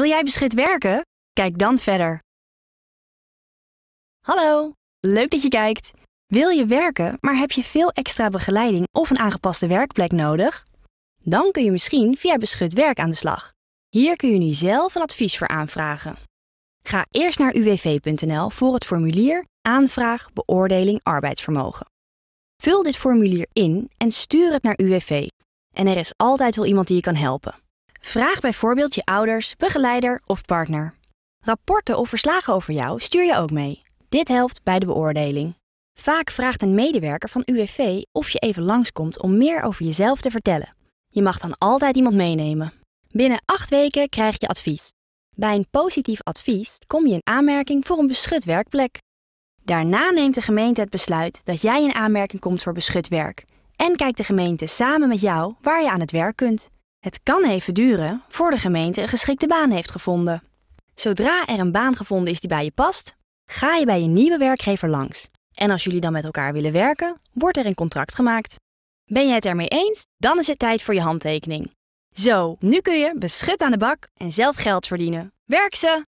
Wil jij beschut werken? Kijk dan verder. Hallo, leuk dat je kijkt. Wil je werken, maar heb je veel extra begeleiding of een aangepaste werkplek nodig? Dan kun je misschien via Beschut Werk aan de slag. Hier kun je nu zelf een advies voor aanvragen. Ga eerst naar uwv.nl voor het formulier Aanvraag Beoordeling Arbeidsvermogen. Vul dit formulier in en stuur het naar UWV. En er is altijd wel iemand die je kan helpen. Vraag bijvoorbeeld je ouders, begeleider of partner. Rapporten of verslagen over jou stuur je ook mee. Dit helpt bij de beoordeling. Vaak vraagt een medewerker van UWV of je even langskomt om meer over jezelf te vertellen. Je mag dan altijd iemand meenemen. Binnen acht weken krijg je advies. Bij een positief advies kom je in aanmerking voor een beschut werkplek. Daarna neemt de gemeente het besluit dat jij in aanmerking komt voor beschut werk en kijkt de gemeente samen met jou waar je aan het werk kunt. Het kan even duren voor de gemeente een geschikte baan heeft gevonden. Zodra er een baan gevonden is die bij je past, ga je bij je nieuwe werkgever langs. En als jullie dan met elkaar willen werken, wordt er een contract gemaakt. Ben je het ermee eens? Dan is het tijd voor je handtekening. Zo, nu kun je beschut aan de bak en zelf geld verdienen. Werk ze!